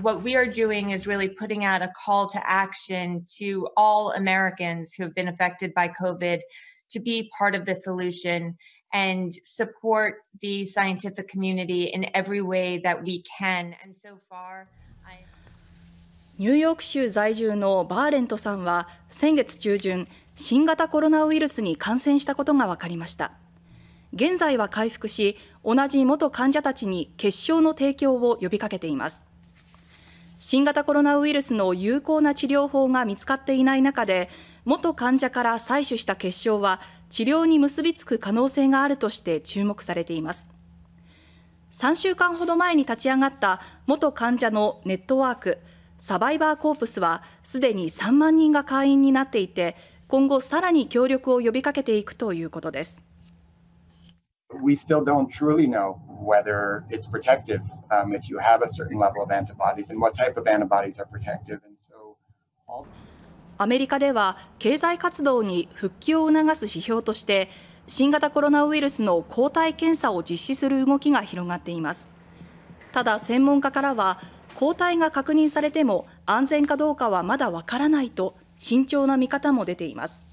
what we are doing is really putting out a call to action to all Americans who have been affected by COVID to be part of the solution and support the scientific community in every way that we can. And so far, I... ニューヨーク州在住のバーレントさんは先月中旬、新型コロナウイルスに感染したことが分かりました。現在は回復し、同じ元患者たちに結晶の提供を呼びかけています。新型コロナウイルスの有効な治療法が見つかっていない中で元患者から採取した結晶は治療に結びつく可能性があるとして注目されています3週間ほど前に立ち上がった元患者のネットワークサバイバーコープスはすでに3万人が会員になっていて今後さらに協力を呼びかけていくということです。We still don't truly know whether it's protective um, if you have a certain level of antibodies and what type of antibodies are protective. And so all... アメリカでは経済活動に復帰を促す指標として新型コロナウイルスの抗体検査を実施する動きが広がっていますただ専門家からは抗体が確認されても安全かどうかはまだわからないと慎重な見方も出ています